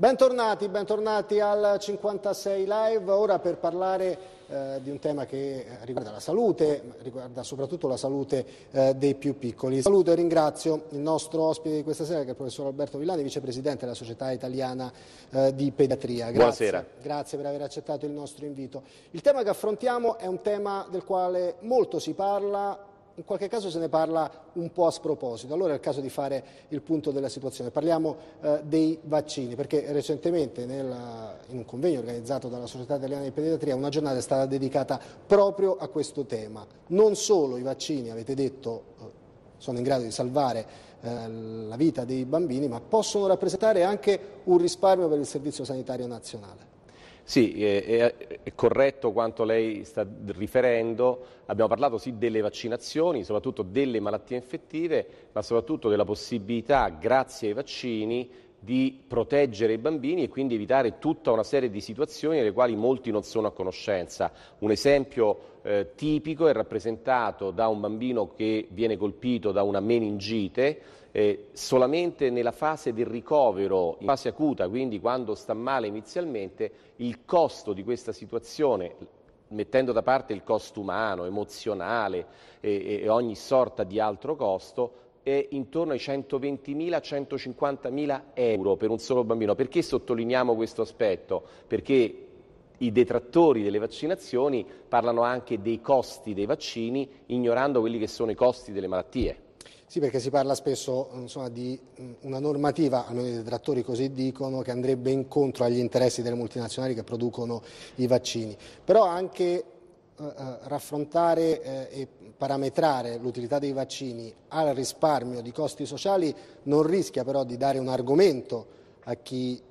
Bentornati, bentornati al 56 Live, ora per parlare eh, di un tema che riguarda la salute, ma riguarda soprattutto la salute eh, dei più piccoli. Saluto e ringrazio il nostro ospite di questa sera che è il professor Alberto Villani, vicepresidente della Società Italiana eh, di Pediatria. Grazie, Buonasera. Grazie per aver accettato il nostro invito. Il tema che affrontiamo è un tema del quale molto si parla, in qualche caso se ne parla un po' a sproposito. Allora è il caso di fare il punto della situazione. Parliamo eh, dei vaccini, perché recentemente nella, in un convegno organizzato dalla Società Italiana di Pediatria una giornata è stata dedicata proprio a questo tema. Non solo i vaccini, avete detto, eh, sono in grado di salvare eh, la vita dei bambini, ma possono rappresentare anche un risparmio per il Servizio Sanitario Nazionale. Sì, è, è, corretto quanto lei sta riferendo. Abbiamo parlato sì delle vaccinazioni, soprattutto delle malattie infettive, ma soprattutto della possibilità, grazie ai vaccini, di proteggere i bambini e quindi evitare tutta una serie di situazioni delle quali molti non sono a conoscenza. Un esempio eh, tipico è rappresentato da un bambino che viene colpito da una meningite eh, solamente nella fase del ricovero, in fase acuta, quindi quando sta male inizialmente, il costo di questa situazione mettendo da parte il costo umano, emozionale e, e ogni sorta di altro costo, è intorno ai 120.000-150.000 euro per un solo bambino. Perché sottolineiamo questo aspetto? Perché i detrattori delle vaccinazioni parlano anche dei costi dei vaccini, ignorando quelli che sono i costi delle malattie. Sì, perché si parla spesso insomma, di una normativa, almeno i detrattori così dicono, che andrebbe incontro agli interessi delle multinazionali che producono i vaccini. Però anche eh, eh, raffrontare eh, e parametrare l'utilità dei vaccini al risparmio di costi sociali non rischia però di dare un argomento a chi...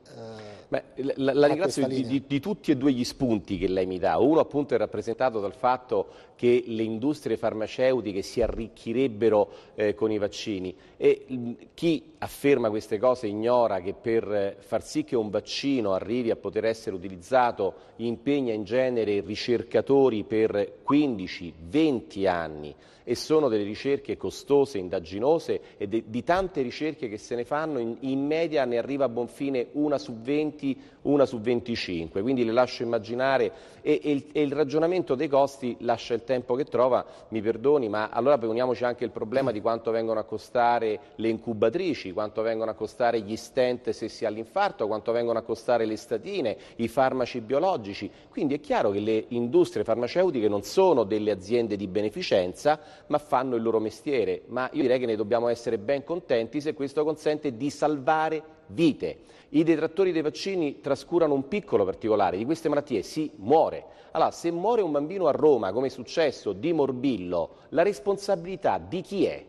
Beh, la, la ringrazio di, di, di, tutti e due gli spunti che lei mi dà. Uno appunto è rappresentato dal fatto che le industrie farmaceutiche si arricchirebbero eh, con i vaccini e mh, chi afferma queste cose ignora che per far sì che un vaccino arrivi a poter essere utilizzato impegna in genere ricercatori per 15-20 anni e sono delle ricerche costose, indaginose e di tante ricerche che se ne fanno in, in, media ne arriva a buon fine una su 20, una su 25, quindi le lascio immaginare e, e, il, e il ragionamento dei costi lascia il tempo che trova, mi perdoni, ma allora poniamoci anche il problema di quanto vengono a costare le incubatrici medici, quanto vengono a costare gli stent se si ha l'infarto, quanto vengono a costare le statine, i farmaci biologici. Quindi è chiaro che le industrie farmaceutiche non sono delle aziende di beneficenza, ma fanno il loro mestiere. Ma io direi che ne dobbiamo essere ben contenti se questo consente di salvare vite. I detrattori dei vaccini trascurano un piccolo particolare, di queste malattie si muore. Allora, se muore un bambino a Roma, come è successo, di morbillo, la responsabilità di chi è?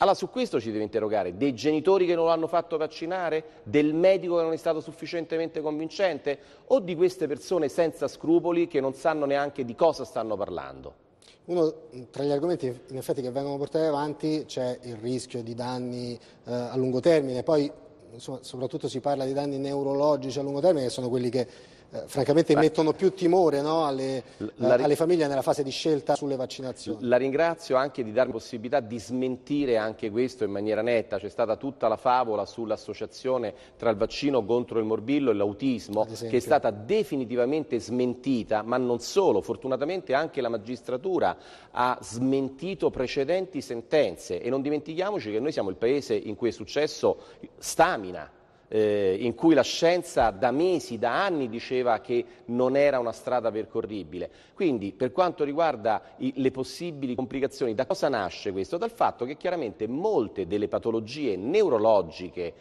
Allora su questo ci deve interrogare, dei genitori che non lo hanno fatto vaccinare, del medico che non è stato sufficientemente convincente o di queste persone senza scrupoli che non sanno neanche di cosa stanno parlando? Uno tra gli argomenti in effetti che vengono portati avanti c'è il rischio di danni eh, a lungo termine, poi insomma, soprattutto si parla di danni neurologici a lungo termine che sono quelli che eh, francamente Beh, mettono più timore no, alle, la, eh, alle, famiglie nella fase di scelta sulle vaccinazioni. La ringrazio anche di darmi la possibilità di smentire anche questo in maniera netta. C'è stata tutta la favola sull'associazione tra il vaccino contro il morbillo e l'autismo che è stata definitivamente smentita, ma non solo. Fortunatamente anche la magistratura ha smentito precedenti sentenze e non dimentichiamoci che noi siamo il paese in cui è successo stamina eh, in cui la scienza da mesi, da anni diceva che non era una strada percorribile. Quindi per quanto riguarda i, le possibili complicazioni, da cosa nasce questo? Dal fatto che chiaramente molte delle patologie neurologiche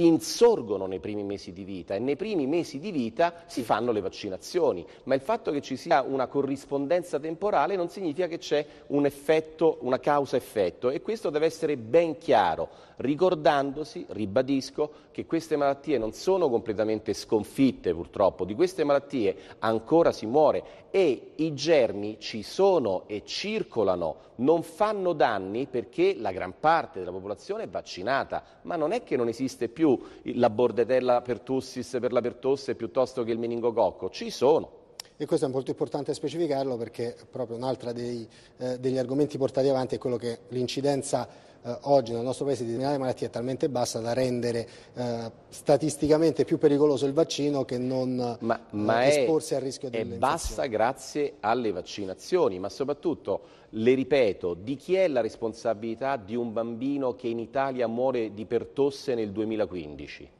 insorgono nei primi mesi di vita e nei primi mesi di vita si fanno le vaccinazioni, ma il fatto che ci sia una corrispondenza temporale non significa che c'è un effetto, una causa-effetto e questo deve essere ben chiaro, ricordandosi, ribadisco, che queste malattie non sono completamente sconfitte purtroppo, di queste malattie ancora si muore e i germi ci sono e circolano, non fanno danni perché la gran parte della popolazione è vaccinata, ma non è che non esiste più la bordetella pertussis per la pertosse piuttosto che il meningococco, ci sono e questo è molto importante specificarlo perché proprio un altro dei, eh, degli argomenti portati avanti è quello che l'incidenza eh, oggi nel nostro paese di determinate malattie è talmente bassa da rendere eh, statisticamente più pericoloso il vaccino che non ma, eh, ma eh, esporsi è, al rischio di Ma È bassa grazie alle vaccinazioni, ma soprattutto, le ripeto, di chi è la responsabilità di un bambino che in Italia muore di pertosse nel 2015?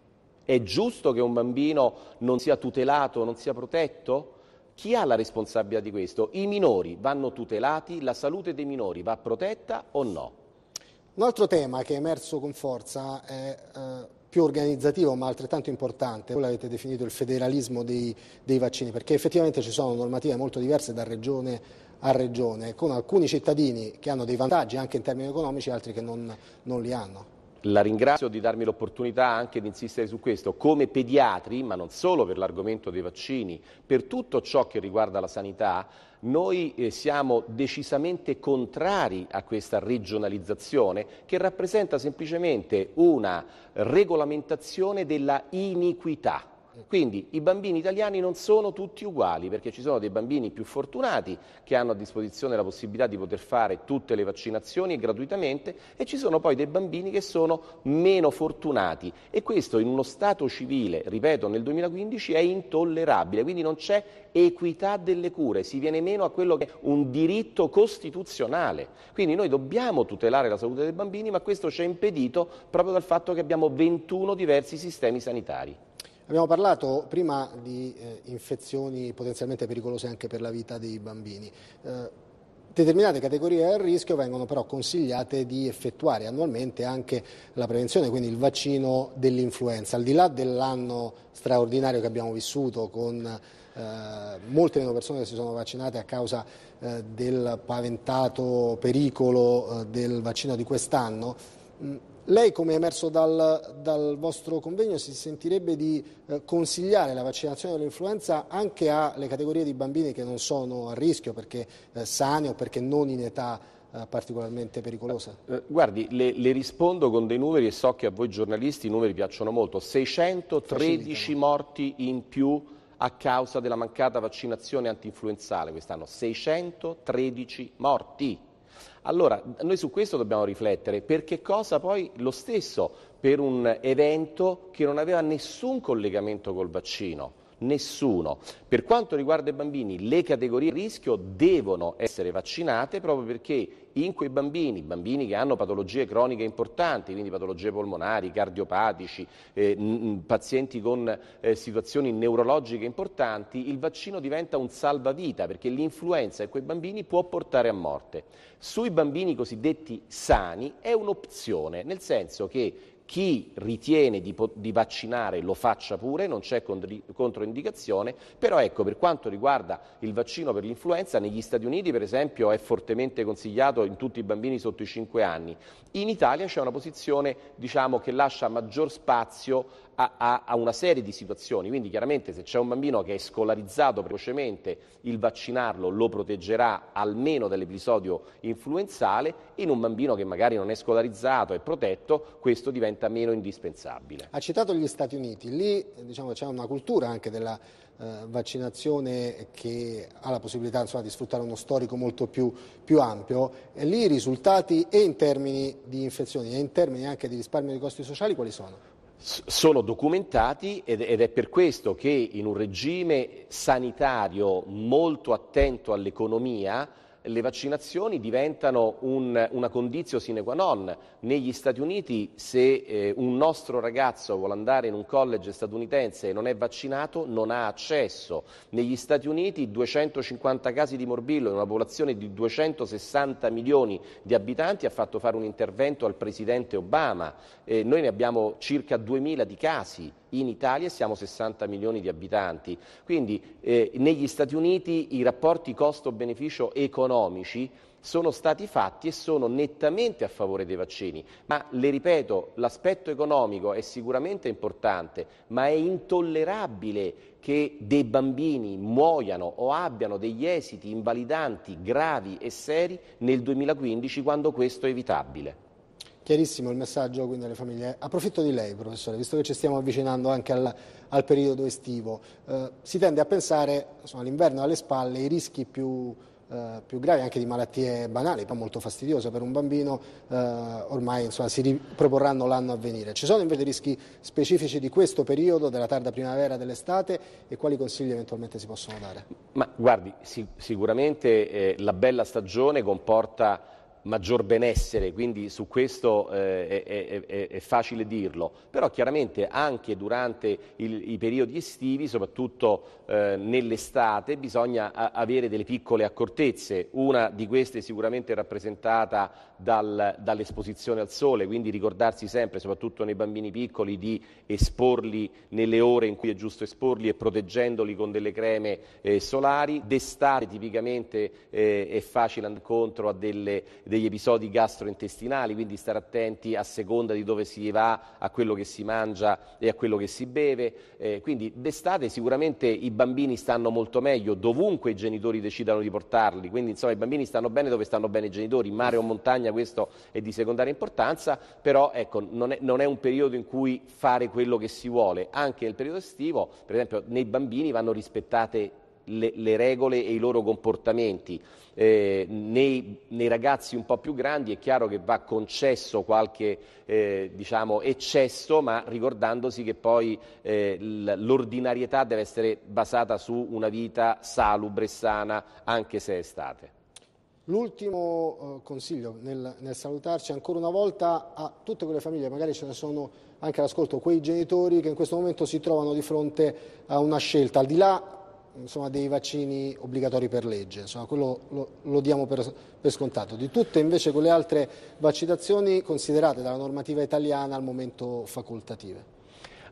È giusto che un bambino non sia tutelato, non sia protetto? Chi ha la responsabilità di questo? I minori vanno tutelati, la salute dei minori va protetta o no? Un altro tema che è emerso con forza è eh, più organizzativo ma altrettanto importante, voi l'avete definito il federalismo dei, dei vaccini, perché effettivamente ci sono normative molto diverse da regione a regione, con alcuni cittadini che hanno dei vantaggi anche in termini economici e altri che non, non li hanno. La ringrazio di darmi l'opportunità anche di insistere su questo. Come pediatri, ma non solo per l'argomento dei vaccini, per tutto ciò che riguarda la sanità, noi eh, siamo decisamente contrari a questa regionalizzazione che rappresenta semplicemente una regolamentazione della iniquità. Quindi i bambini italiani non sono tutti uguali perché ci sono dei bambini più fortunati che hanno a disposizione la possibilità di poter fare tutte le vaccinazioni gratuitamente e ci sono poi dei bambini che sono meno fortunati e questo in uno Stato civile, ripeto, nel 2015 è intollerabile, quindi non c'è equità delle cure, si viene meno a quello che è un diritto costituzionale. Quindi noi dobbiamo tutelare la salute dei bambini, ma questo ci è impedito proprio dal fatto che abbiamo 21 diversi sistemi sanitari. Abbiamo parlato prima di eh, infezioni potenzialmente pericolose anche per la vita dei bambini. Eh, Determinate categorie a rischio vengono però consigliate di effettuare annualmente anche la prevenzione, quindi il vaccino dell'influenza. Al di là dell'anno straordinario che abbiamo vissuto con eh, molte meno persone che si sono vaccinate a causa eh, del paventato pericolo eh, del vaccino di quest'anno, mm, lei, come è emerso dal, dal vostro convegno, si sentirebbe di eh, consigliare la vaccinazione dell'influenza anche alle categorie di bambini che non sono a rischio perché eh, sani o perché non in età eh, particolarmente pericolosa? Eh, guardi, le, le, rispondo con dei numeri e so che a voi giornalisti i numeri piacciono molto. 613 Facilitano. morti in più a causa della mancata vaccinazione antinfluenzale quest'anno. 613 morti allora, noi su questo dobbiamo riflettere, perché cosa poi lo stesso per un evento che non aveva nessun collegamento col vaccino nessuno. Per quanto riguarda i bambini, le categorie a rischio devono essere vaccinate proprio perché in quei bambini, bambini che hanno patologie croniche importanti, quindi patologie polmonari, cardiopatici, eh, pazienti con eh, situazioni neurologiche importanti, il vaccino diventa un salvavita perché l'influenza in quei bambini può portare a morte. Sui bambini cosiddetti sani è un'opzione, nel senso che chi ritiene di, di, vaccinare lo faccia pure, non c'è controindicazione, però ecco, per quanto riguarda il vaccino per l'influenza, negli Stati Uniti per esempio è fortemente consigliato in tutti i bambini sotto i 5 anni. In Italia c'è una posizione diciamo, che lascia maggior spazio a, a, a una serie di situazioni, quindi chiaramente se c'è un bambino che è scolarizzato precocemente, il vaccinarlo lo proteggerà almeno dall'episodio influenzale, in un bambino che magari non è scolarizzato, e protetto, questo diventa diventa meno indispensabile. Ha citato gli Stati Uniti, lì diciamo, c'è una cultura anche della eh, vaccinazione che ha la possibilità insomma, di sfruttare uno storico molto più, più ampio e lì i risultati e in termini di infezioni e in termini anche di risparmio di costi sociali quali sono? sono documentati ed, è per questo che in un regime sanitario molto attento all'economia le vaccinazioni diventano un, una condizio sine qua non. Negli Stati Uniti se eh, un nostro ragazzo vuole andare in un college statunitense e non è vaccinato non ha accesso. Negli Stati Uniti 250 casi di morbillo in una popolazione di 260 milioni di abitanti ha fatto fare un intervento al Presidente Obama. Eh, noi ne abbiamo circa 2000 di casi in Italia siamo 60 milioni di abitanti, quindi eh, negli Stati Uniti i rapporti costo-beneficio economici sono stati fatti e sono nettamente a favore dei vaccini, ma le ripeto, l'aspetto economico è sicuramente importante, ma è intollerabile che dei bambini muoiano o abbiano degli esiti invalidanti gravi e seri nel 2015 quando questo è evitabile. Chiarissimo il messaggio quindi alle famiglie. Approfitto di lei, professore, visto che ci stiamo avvicinando anche al, al periodo estivo. Eh, si tende a pensare l'inverno alle spalle, i rischi più, eh, più, gravi anche di malattie banali, poi molto fastidiose per un bambino, eh, ormai insomma, si riproporranno l'anno a venire. Ci sono invece rischi specifici di questo periodo, della tarda primavera, dell'estate e quali consigli eventualmente si possono dare? Ma guardi, sic sicuramente eh, la bella stagione comporta maggior benessere, quindi su questo eh, è, è, è, facile dirlo, però chiaramente anche durante il, i periodi estivi, soprattutto eh, nell'estate, bisogna a, avere delle piccole accortezze, una di queste sicuramente rappresentata dal, dall'esposizione al sole, quindi ricordarsi sempre, soprattutto nei bambini piccoli, di esporli nelle ore in cui è giusto esporli e proteggendoli con delle creme eh, solari, d'estate tipicamente eh, è facile andare contro a delle, dei degli episodi gastrointestinali, quindi stare attenti a seconda di dove si va, a quello che si mangia e a quello che si beve. Eh, quindi d'estate sicuramente i bambini stanno molto meglio, dovunque i genitori decidano di portarli, quindi insomma i bambini stanno bene dove stanno bene i genitori, mare o montagna questo è di secondaria importanza, però ecco, non, è, non è un periodo in cui fare quello che si vuole, anche nel periodo estivo, per esempio nei bambini vanno rispettate le, le regole e i loro comportamenti. Eh, nei, nei, ragazzi un po' più grandi è chiaro che va concesso qualche eh, diciamo, eccesso, ma ricordandosi che poi eh, l'ordinarietà deve essere basata su una vita salubre, e sana, anche se è estate. L'ultimo eh, consiglio nel, nel, salutarci ancora una volta a tutte quelle famiglie, magari ce ne sono anche all'ascolto, quei genitori che in questo momento si trovano di fronte a una scelta, al di là insomma, dei vaccini obbligatori per legge, insomma, quello lo, lo diamo per, per, scontato. Di tutte invece quelle altre vaccinazioni considerate dalla normativa italiana al momento facoltative.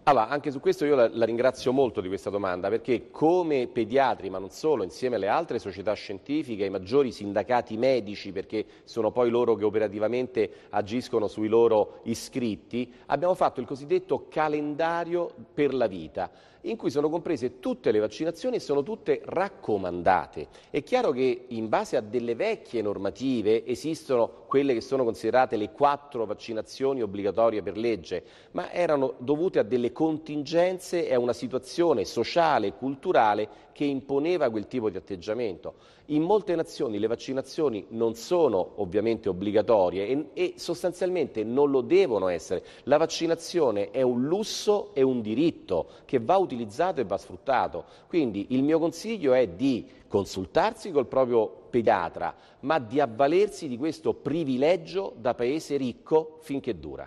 Allora, anche su questo io la, la ringrazio molto di questa domanda perché come pediatri, ma non solo, insieme alle altre società scientifiche, ai maggiori sindacati medici, perché sono poi loro che operativamente agiscono sui loro iscritti, abbiamo fatto il cosiddetto calendario per la vita in cui sono comprese tutte le vaccinazioni e sono tutte raccomandate. È chiaro che in base a delle vecchie normative esistono quelle che sono considerate le quattro vaccinazioni obbligatorie per legge, ma erano dovute a delle contingenze e a una situazione sociale e culturale che imponeva quel tipo di atteggiamento. In molte nazioni le vaccinazioni non sono ovviamente obbligatorie e, e sostanzialmente non lo devono essere. La vaccinazione è un lusso e un diritto che va utilizzato e va sfruttato. Quindi il mio consiglio è di consultarsi col proprio pediatra, ma di avvalersi di questo privilegio da paese ricco finché dura.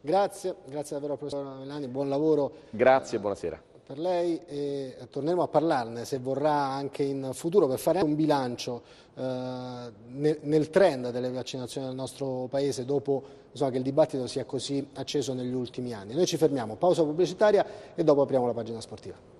Grazie, grazie davvero professor Melani, buon lavoro. Grazie, buonasera per lei e torneremo a parlarne se vorrà anche in futuro per fare un bilancio eh, nel, trend delle vaccinazioni nel nostro Paese dopo insomma, che il dibattito sia così acceso negli ultimi anni. Noi ci fermiamo, pausa pubblicitaria e dopo apriamo la pagina sportiva.